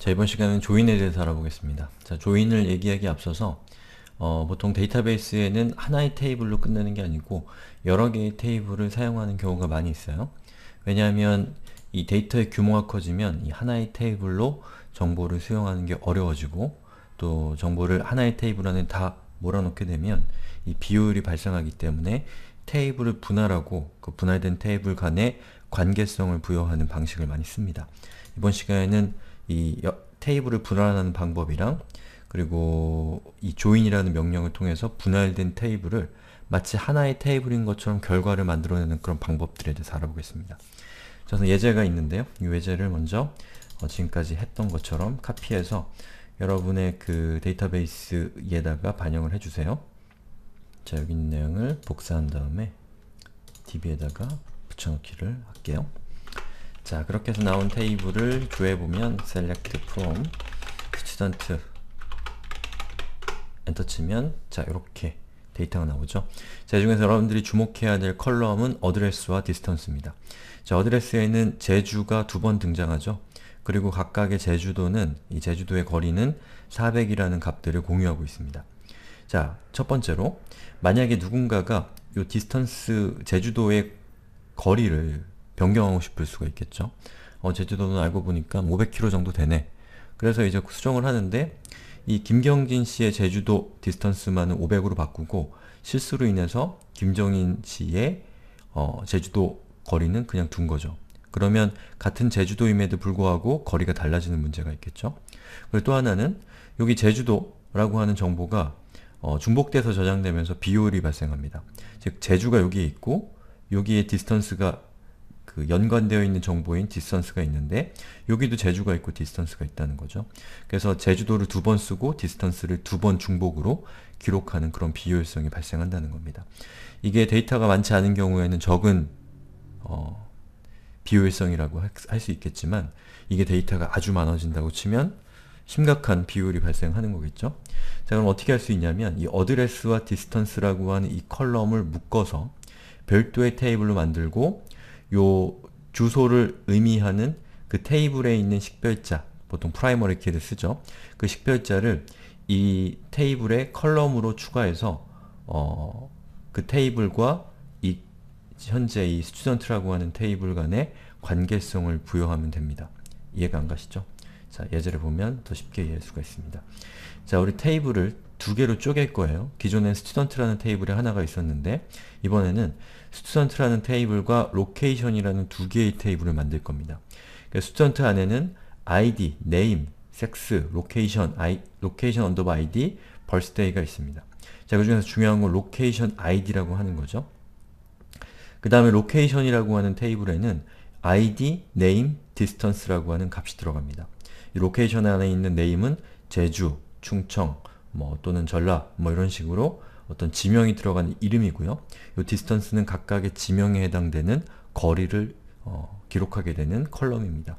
자 이번 시간은 조인에 대해서 알아보겠습니다. 자 조인을 얘기하기 앞서서 어, 보통 데이터베이스에는 하나의 테이블로 끝내는 게 아니고 여러 개의 테이블을 사용하는 경우가 많이 있어요. 왜냐하면 이 데이터의 규모가 커지면 이 하나의 테이블로 정보를 수용하는 게 어려워지고 또 정보를 하나의 테이블 안에 다 몰아넣게 되면 이 비효율이 발생하기 때문에 테이블을 분할하고 그 분할된 테이블 간의 관계성을 부여하는 방식을 많이 씁니다. 이번 시간에는 이 테이블을 분할하는 방법이랑 그리고 이 join이라는 명령을 통해서 분할된 테이블을 마치 하나의 테이블인 것처럼 결과를 만들어내는 그런 방법들에 대해서 알아보겠습니다. 저는 예제가 있는데요. 이 예제를 먼저 어, 지금까지 했던 것처럼 카피해서 여러분의 그 데이터베이스에다가 반영을 해주세요. 자, 여기 있는 내용을 복사한 다음에 db에다가 붙여넣기를 할게요. 자 그렇게 해서 나온 테이블을 조회보면 해 select from student 엔터 치면 자 이렇게 데이터가 나오죠. 자, 이 중에서 여러분들이 주목해야 될 컬럼은 어드레스와 디스턴스입니다. 자, 어드레스에는 제주가 두 번 등장하죠. 그리고 각각의 제주도는 이 제주도의 거리는 400이라는 값들을 공유하고 있습니다. 자, 첫 번째로 만약에 누군가가 이 디스턴스 제주도의 거리를 변경하고 싶을 수가 있겠죠. 어, 제주도는 알고 보니까 500km 뭐 정도 되네. 그래서 이제 수정을 하는데 이 김경진 씨의 제주도 디스턴스만은 500으로 바꾸고 실수로 인해서 김정인 씨의 어, 제주도 거리는 그냥 둔 거죠. 그러면 같은 제주도임에도 불구하고 거리가 달라지는 문제가 있겠죠. 그리고 또 하나는 여기 제주도라고 하는 정보가 어, 중복돼서 저장되면서 비효율이 발생합니다. 즉 제주가 여기에 있고 여기에 디스턴스가 그 연관되어 있는 정보인 디스턴스가 있는데 여기도 제주가 있고 디스턴스가 있다는 거죠. 그래서 제주도를 두 번 쓰고 디스턴스를 두 번 중복으로 기록하는 그런 비효율성이 발생한다는 겁니다. 이게 데이터가 많지 않은 경우에는 적은 어, 비효율성이라고 할 수 있겠지만 이게 데이터가 아주 많아진다고 치면 심각한 비율이 발생하는 거겠죠? 자 그럼 어떻게 할 수 있냐면 이 어드레스와 디스턴스라고 하는 이 컬럼을 묶어서 별도의 테이블로 만들고 요 주소를 의미하는 그 테이블에 있는 식별자 보통 프라이머리 키를 쓰죠. 그 식별자를 이 테이블의 컬럼으로 추가해서 어, 그 테이블과 이 현재 이 스튜던트라고 하는 테이블 간의 관계성을 부여하면 됩니다. 이해가 안 가시죠? 자, 예제를 보면 더 쉽게 이해할 수가 있습니다. 자, 우리 테이블을 두 개로 쪼갤 거예요. 기존엔 스튜던트라는 테이블에 하나가 있었는데 이번에는 스튜던트라는 테이블과 로케이션이라는 두 개의 테이블을 만들 겁니다. 그러니까 스튜던트 안에는 id, name, sex, location, i, location 언더바 id, birthday가 있습니다. 자, 그 중에서 중요한 건 location id라고 하는 거죠. 그 다음에 location이라고 하는 테이블에는 id, name, distance라고 하는 값이 들어갑니다. 로케이션 안에 있는 네임은 제주, 충청, 뭐 또는 전라 뭐 이런 식으로 어떤 지명이 들어가는 이름이고요. 이 디스턴스는 각각의 지명에 해당되는 거리를 어, 기록하게 되는 컬럼입니다.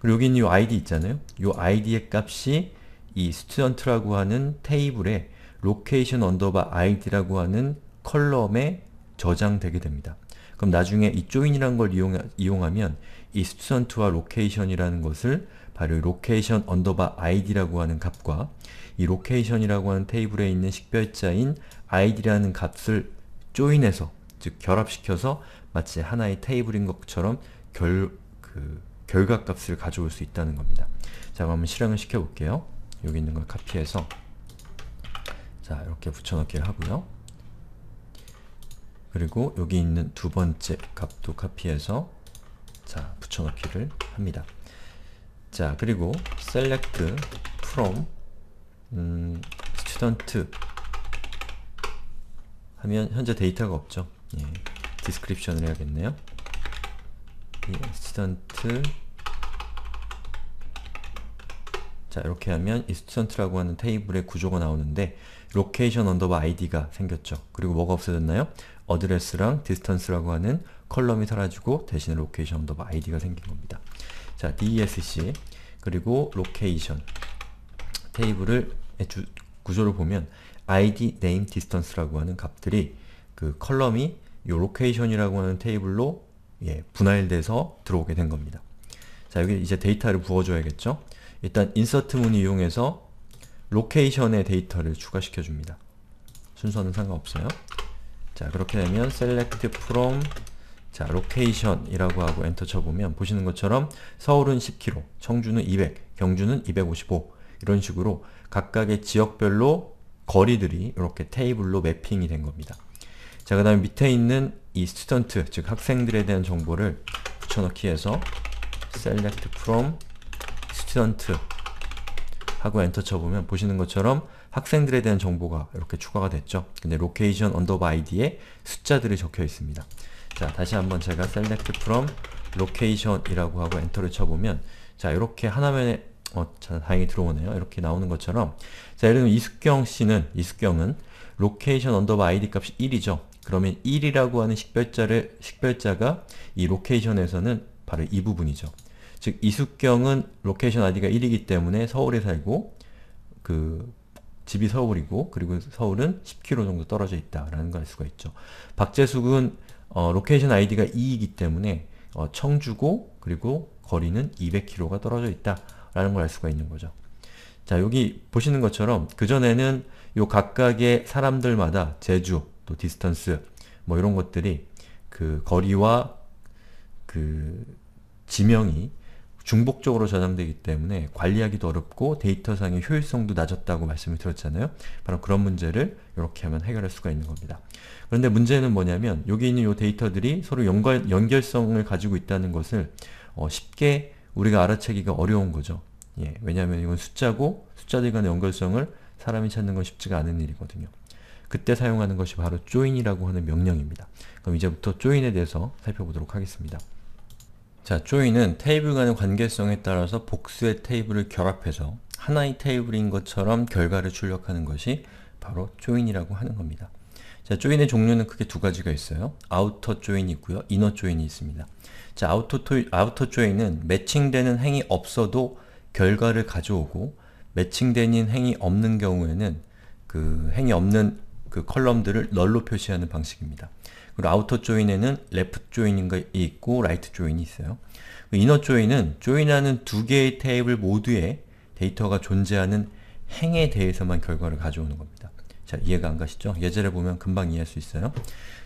그리고 여기 있는 이 id 있잖아요. 이 id의 값이 이 스튜던트라고 하는 테이블에 로케이션 언더바 id라고 하는 컬럼에 저장되게 됩니다. 그럼 나중에 이 j 인이라는걸 이용하, 면이 스튜던트와 로케이션이라는 것을 바로 로케이션 언더바 id라고 하는 값과 이 로케이션이라고 하는 테이블에 있는 식별자인 id라는 값을 조인해서 즉 결합시켜서 마치 하나의 테이블인 것처럼 결, 그, 결과값을 가져올 수 있다는 겁니다. 자 그럼 실행을 시켜볼게요. 여기 있는 걸 카피해서 자 이렇게 붙여넣기를 하고요. 그리고 여기 있는 두 번째 값도 카피해서 자 붙여넣기를 합니다. 자, 그리고 select from 음, student 하면 현재 데이터가 없죠. 예. 디스크립션을 해야겠네요. 예, student 자, 이렇게 하면 이 student라고 하는 테이블의 구조가 나오는데 location 언더바 id가 생겼죠. 그리고 뭐가 없어졌나요? address랑 distance라고 하는 컬럼이 사라지고 대신에 location 언더바 id가 생긴 겁니다. 자, DESC 그리고 로케이션 테이블을 주, 구조를 보면 id, name, distance라고 하는 값들이 그 컬럼이 요 로케이션이라고 하는 테이블로 예, 분할돼서 들어오게 된 겁니다. 자 여기 이제 데이터를 부어줘야겠죠? 일단 인서트문 이용해서 로케이션의 데이터를 추가시켜줍니다. 순서는 상관없어요. 자 그렇게 되면 select from 자, 로케이션이라고 하고 엔터 쳐보면 보시는 것처럼 서울은 10km, 청주는 200, 경주는 255 이런 식으로 각각의 지역별로 거리들이 이렇게 테이블로 매핑이 된 겁니다. 자, 그 다음에 밑에 있는 이 스튜던트, 즉 학생들에 대한 정보를 붙여넣기 해서 select from student 하고 엔터 쳐보면 보시는 것처럼 학생들에 대한 정보가 이렇게 추가가 됐죠. 근데 location 언더바 아이디에 숫자들이 적혀 있습니다. 자 다시 한번 제가 select from location이라고 하고 엔터를 쳐보면 자 이렇게 하나면에 어, 자, 다행히 들어오네요. 이렇게 나오는 것처럼 자 예를 들면 이숙경 씨는 이숙경은 location 언더바 id 값이 1이죠. 그러면 1이라고 하는 식별자를 식별자가 이 location에서는 바로 이 부분이죠. 즉 이숙경은 location id가 1이기 때문에 서울에 살고 그 집이 서울이고 그리고 서울은 10km 정도 떨어져 있다라는 걸 알 수가 있죠. 박재숙은 어, 로케이션 아이디가 2이기 때문에 어, 청주고 그리고 거리는 200km가 떨어져 있다 라는 걸 알 수가 있는 거죠. 자 여기 보시는 것처럼 그전에는 요 각각의 사람들마다 제주, 또 디스턴스 뭐 이런 것들이 그 거리와 그 지명이 중복적으로 저장되기 때문에 관리하기도 어렵고 데이터상의 효율성도 낮았다고 말씀을 드렸잖아요. 바로 그런 문제를 이렇게 하면 해결할 수가 있는 겁니다. 그런데 문제는 뭐냐면 여기 있는 이 데이터들이 서로 연결, 연결성을 가지고 있다는 것을 어, 쉽게 우리가 알아채기가 어려운 거죠. 예, 왜냐하면 이건 숫자고 숫자들 간의 연결성을 사람이 찾는 건 쉽지가 않은 일이거든요. 그때 사용하는 것이 바로 join이라고 하는 명령입니다. 그럼 이제부터 join에 대해서 살펴보도록 하겠습니다. 자, 조이는 테이블 간의 관계성에 따라서 복수의 테이블을 결합해서 하나의 테이블인 것처럼 결과를 출력하는 것이 바로 조인이라고 하는 겁니다. 자, 조인의 종류는 크게 두 가지가 있어요. 아우터 조인이 있고요. 이너 조인이 있습니다. 자, 아우터, 토, 아우터 조인은 매칭되는 행이 없어도 결과를 가져오고 매칭되는 행이 없는 경우에는 그 행이 없는 그 컬럼들을 널로 표시하는 방식입니다. 라우터 조인에는 레프트 조인이 있고 라이트 조인이 있어요. 그 이너 조인은 조인하는 두 개의 테이블 모두에 데이터가 존재하는 행에 대해서만 결과를 가져오는 겁니다. 자, 이해가 안 가시죠? 예제를 보면 금방 이해할 수 있어요.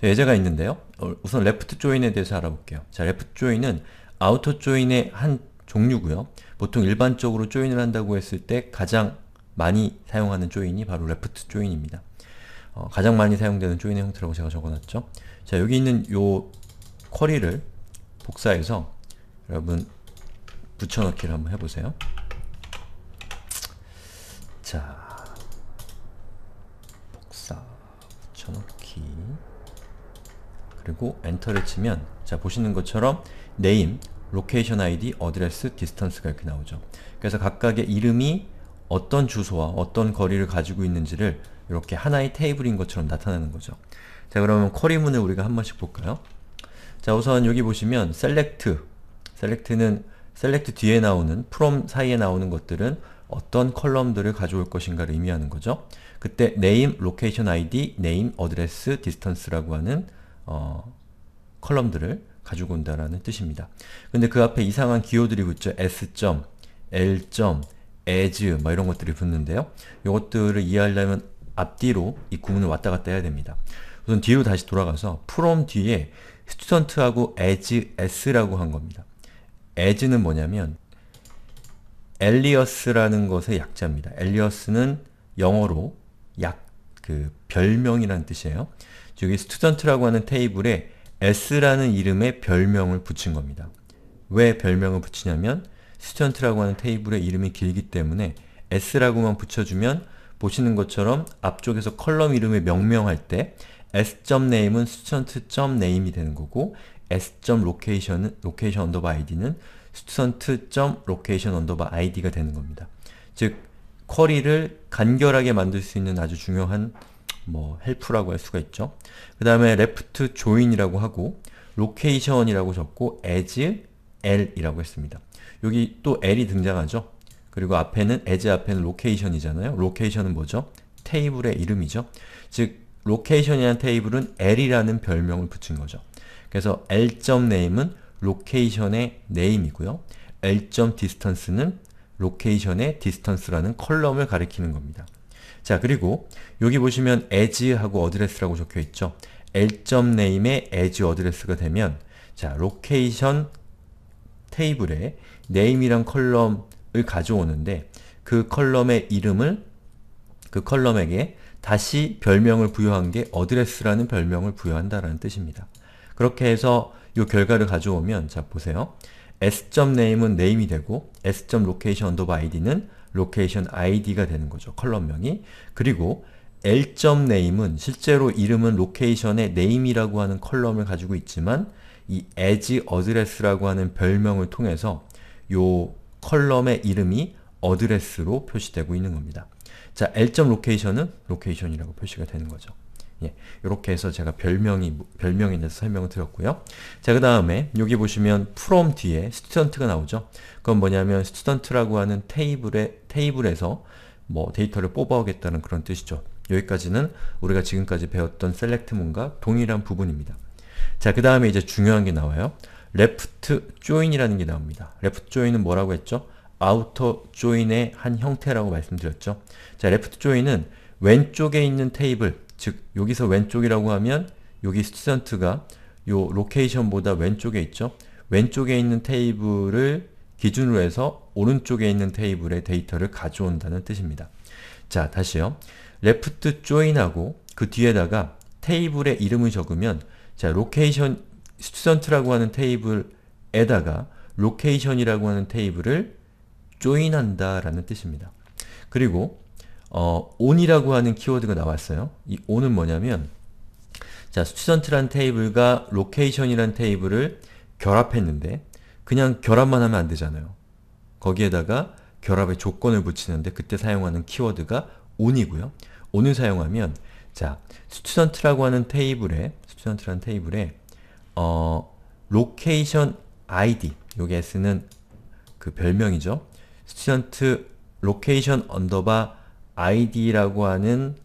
자, 예제가 있는데요. 어, 우선 레프트 조인에 대해서 알아볼게요. 자, 레프트 조인은 아우터 조인의 한 종류고요. 보통 일반적으로 조인을 한다고 했을 때 가장 많이 사용하는 조인이 바로 레프트 조인입니다. 어, 가장 많이 사용되는 조인의 형태라고 제가 적어놨죠. 자 여기 있는 요 쿼리를 복사해서 여러분 붙여넣기를 한번 해보세요. 자 복사 붙여넣기 그리고 엔터를 치면 자 보시는 것처럼 네임, 로케이션 아이디, 어드레스, 디스턴스가 이렇게 나오죠. 그래서 각각의 이름이 어떤 주소와 어떤 거리를 가지고 있는지를 이렇게 하나의 테이블인 것처럼 나타내는 거죠. 자 그러면 쿼리문을 우리가 한 번씩 볼까요? 자 우선 여기 보시면 select, select는 select 뒤에 나오는 from 사이에 나오는 것들은 어떤 컬럼들을 가져올 것인가를 의미하는 거죠. 그때 name, location id, name, address, distance라고 하는 어, 컬럼들을 가지고 온다라는 뜻입니다. 근데 그 앞에 이상한 기호들이 붙죠. s. l. as 막 이런 것들이 붙는데요. 이것들을 이해하려면 앞뒤로 이 구문을 왔다 갔다 해야 됩니다. 우선 뒤로 다시 돌아가서 from 뒤에 student하고 as, s라고 한 겁니다. as는 뭐냐면 엘리어스라는 것의 약자입니다. 엘리어스는 영어로 약, 그 별명이라는 뜻이에요. 여기 student라고 하는 테이블에 s라는 이름의 별명을 붙인 겁니다. 왜 별명을 붙이냐면 student라고 하는 테이블의 이름이 길기 때문에 s라고만 붙여주면 보시는 것처럼 앞쪽에서 컬럼 이름을 명명할 때 s.name은 student.name이 되는 거고 s.location은 location 언더바 id는 student.location 언더바 id가 되는 겁니다. 즉 쿼리를 간결하게 만들 수 있는 아주 중요한 뭐 헬프라고 할 수가 있죠. 그 다음에 left join이라고 하고 location이라고 적고 as l이라고 했습니다. 여기 또 l이 등장하죠. 그리고 앞에는 as 앞에는 location이잖아요. location은 뭐죠? 테이블의 이름이죠. 즉 로케이션이라는 테이블은 l이라는 별명을 붙인 거죠. 그래서 l.name은 로케이션의 네임이고요 l.distance는 로케이션의 distance라는 컬럼을 가리키는 겁니다. 자 그리고 여기 보시면 as하고 address라고 적혀있죠. l.name의 as address가 되면 자 로케이션 테이블에 네임이란 컬럼을 가져오는데 그 컬럼의 이름을 그 컬럼에게 다시 별명을 부여한 게 어드레스라는 별명을 부여한다라는 뜻입니다. 그렇게 해서 이 결과를 가져오면 자 보세요. s.name은 name이 되고 s.location id는 location id가 되는 거죠. 컬럼명이. 그리고 l.name은 실제로 이름은 location의 name이라고 하는 컬럼을 가지고 있지만 이 as address라고 하는 별명을 통해서 요 컬럼의 이름이 어드레스로 표시되고 있는 겁니다. 자, l 로케이션은 로케이션이라고 표시가 되는 거죠. 예, 이렇게 해서 제가 별명이 별명에 대해서 설명을 드렸고요. 자, 그 다음에 여기 보시면 from 뒤에 student가 나오죠. 그건 뭐냐면 student라고 하는 테이블에 테이블에서 뭐 데이터를 뽑아오겠다는 그런 뜻이죠. 여기까지는 우리가 지금까지 배웠던 select문과 동일한 부분입니다. 자, 그 다음에 이제 중요한 게 나와요. left join이라는 게 나옵니다. left join은 뭐라고 했죠? 아우터 조인의 한 형태라고 말씀드렸죠. 자, 레프트 조인은 왼쪽에 있는 테이블, 즉 여기서 왼쪽이라고 하면 여기 스튜던트가 요 로케이션보다 왼쪽에 있죠. 왼쪽에 있는 테이블을 기준으로 해서 오른쪽에 있는 테이블의 데이터를 가져온다는 뜻입니다. 자, 다시요. 레프트 조인하고 그 뒤에다가 테이블의 이름을 적으면 자, 로케이션 스튜던트라고 하는 테이블에다가 로케이션이라고 하는 테이블을 조인한다라는 뜻입니다. 그리고 어, on이라고 하는 키워드가 나왔어요. 이 on은 뭐냐면 자, 스튜던트란 테이블과 로케이션이란 테이블을 결합했는데 그냥 결합만 하면 안 되잖아요. 거기에다가 결합의 조건을 붙이는데 그때 사용하는 키워드가 on이고요. on을 사용하면 자, 스튜던트라고 하는 테이블에 스튜던트라는 테이블에 어, 로케이션 id 요게 쓰는그 별명이죠. 스튜던트 로케이션 언더바 id라고 하는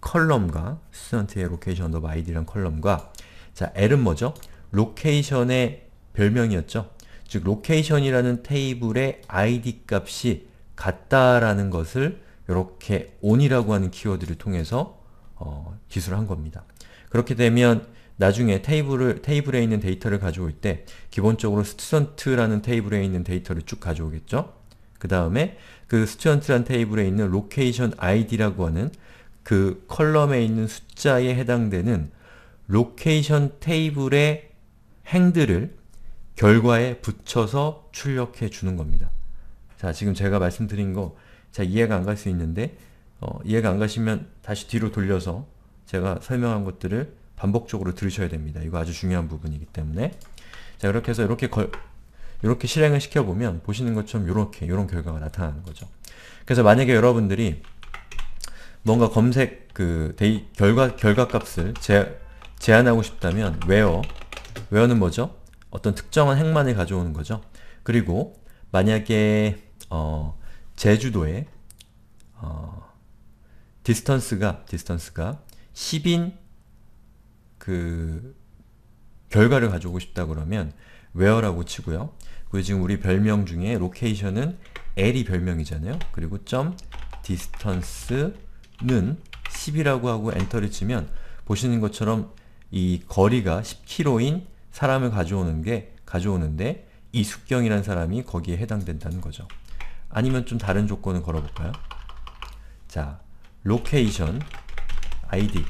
컬럼과 스튜던트의 로케이션 언더바 id라는 컬럼과 자, l은 뭐죠? 로케이션의 별명이었죠? 즉, 로케이션이라는 테이블의 id 값이 같다라는 것을 이렇게 on이라고 하는 키워드를 통해서 어, 기술을 한 겁니다. 그렇게 되면 나중에 테이블을, 테이블에 있는 데이터를 가져올 때 기본적으로 스튜던트라는 테이블에 있는 데이터를 쭉 가져오겠죠? 그 다음에 그 스튜던트란 테이블에 있는 로케이션 id라고 하는 그 컬럼에 있는 숫자에 해당되는 로케이션 테이블의 행들을 결과에 붙여서 출력해 주는 겁니다. 자, 지금 제가 말씀드린 거잘 이해가 안 갈 수 있는데 어, 이해가 안 가시면 다시 뒤로 돌려서 제가 설명한 것들을 반복적으로 들으셔야 됩니다. 이거 아주 중요한 부분이기 때문에 자, 이렇게 해서 이렇게 걸, 이렇게 실행을 시켜보면 보시는 것처럼 이렇게 이런 결과가 나타나는 거죠. 그래서 만약에 여러분들이 뭔가 검색 그 데이, 결과 결과 값을 제, 제한하고 싶다면 where where는 뭐죠? 어떤 특정한 행만을 가져오는 거죠. 그리고 만약에 어, 제주도에 어, 디스턴스가 디스턴스가 10인 그 결과를 가져오고 싶다 그러면 where라고 치고요. 그리고 지금 우리 별명 중에 location은 l이 별명이잖아요. 그리고 점 distance는 10이라고 하고 엔터를 치면 보시는 것처럼 이 거리가 10km인 사람을 가져오는 게 가져오는데 이숙경이라 사람이 거기에 해당된다는 거죠. 아니면 좀 다른 조건을 걸어볼까요? 자, location id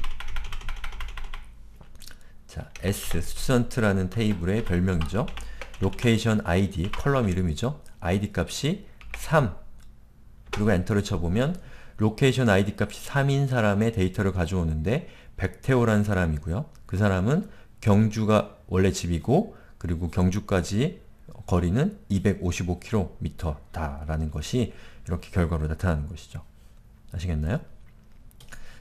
자, S 스튜던트라는 테이블의 별명이죠. 로케이션 ID, 컬럼 이름이죠. ID 값이 3 그리고 엔터를 쳐보면 로케이션 ID 값이 3인 사람의 데이터를 가져오는데 백태호라는 사람이고요. 그 사람은 경주가 원래 집이고 그리고 경주까지 거리는 255km다라는 것이 이렇게 결과로 나타나는 것이죠. 아시겠나요?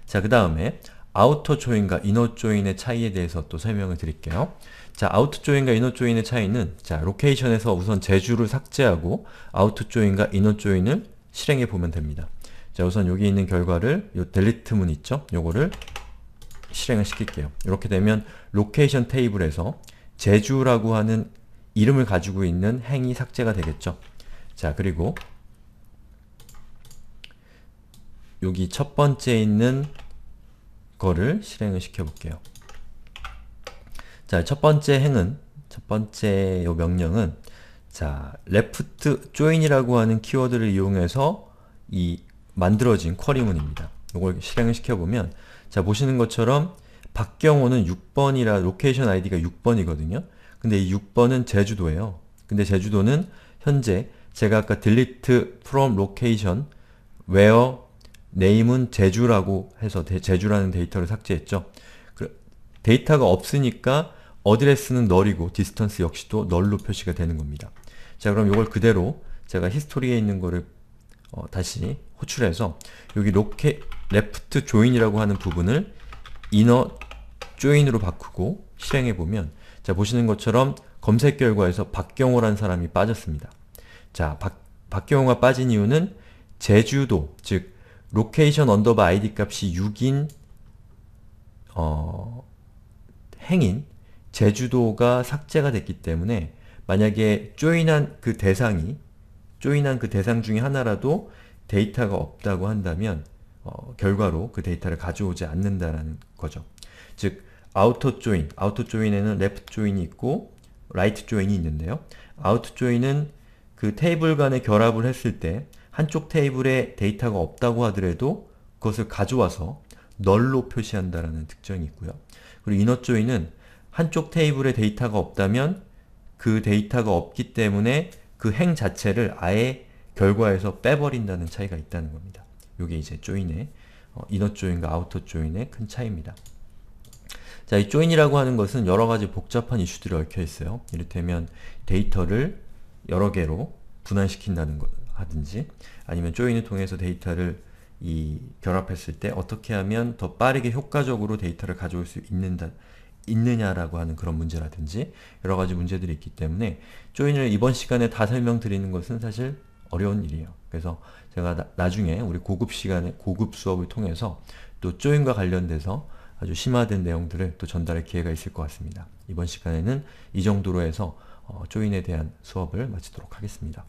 자, 그 다음에 아우터 조인과 이너 조인의 차이에 대해서 또 설명을 드릴게요. 자, 아우터 조인과 이너 조인의 차이는 자, 로케이션에서 우선 제주를 삭제하고 아우터 조인과 이너 조인을 실행해 보면 됩니다. 자, 우선 여기 있는 결과를 요 델리트 문 있죠? 요거를 실행을 시킬게요. 이렇게 되면 로케이션 테이블에서 제주라고 하는 이름을 가지고 있는 행이 삭제가 되겠죠. 자, 그리고 여기 첫 번째 있는 거를 실행을 시켜볼게요. 자, 첫 번째 행은, 첫 번째 요 명령은 자, left join이라고 하는 키워드를 이용해서 이 만들어진 쿼리문입니다. 이걸 실행을 시켜보면 자, 보시는 것처럼 박경호는 6번이라 로케이션 아이디가 6번이거든요. 근데 이 6번은 제주도예요. 근데 제주도는 현재 제가 아까 delete from location where name은 제주라고 해서 제주라는 데이터를 삭제했죠. 그 데이터가 없으니까 어드레스는 널이고 디스턴스 역시도 널로 표시가 되는 겁니다. 자 그럼 이걸 그대로 제가 히스토리에 있는 거를 어, 다시 호출해서 여기 로켓 레프트 조인이라고 하는 부분을 이너 조인으로 바꾸고 실행해보면 자 보시는 것처럼 검색 결과에서 박경호라는 사람이 빠졌습니다. 자 박, 박경호가 빠진 이유는 제주도 즉 로케이션 언더바 id 값이 6인 어, 행인 제주도가 삭제가 됐기 때문에 만약에 조인한 그 대상이 조인한 그 대상 중에 하나라도 데이터가 없다고 한다면 어, 결과로 그 데이터를 가져오지 않는다는 거죠. 즉, 아우터 조인, 아우터 조인에는 left j o 이 있고 right j o 이 있는데요. 아우터 조인은그 테이블 간의 결합을 했을 때 한쪽 테이블에 데이터가 없다고 하더라도 그것을 가져와서 널로 표시한다는 특징이 있고요. 그리고 이너 조이는 한쪽 테이블에 데이터가 없다면 그 데이터가 없기 때문에 그 행 자체를 아예 결과에서 빼버린다는 차이가 있다는 겁니다. 이게 이제 조인의 어, 이너 조인과 아우터 조인의 큰 차이입니다. 자, 이 조인이라고 하는 것은 여러가지 복잡한 이슈들이 얽혀있어요. 이를테면 데이터를 여러 개로 분할시킨다는 것, 하든지 아니면 조인을 통해서 데이터를 이 결합했을 때 어떻게 하면 더 빠르게 효과적으로 데이터를 가져올 수 있는다, 있느냐라고 하는 그런 문제라든지 여러 가지 문제들이 있기 때문에 조인을 이번 시간에 다 설명드리는 것은 사실 어려운 일이에요. 그래서 제가 나, 중에 우리 고급 시간에 고급 수업을 통해서 또 조인과 관련돼서 아주 심화된 내용들을 또 전달할 기회가 있을 것 같습니다. 이번 시간에는 이 정도로 해서 어, 조인에 대한 수업을 마치도록 하겠습니다.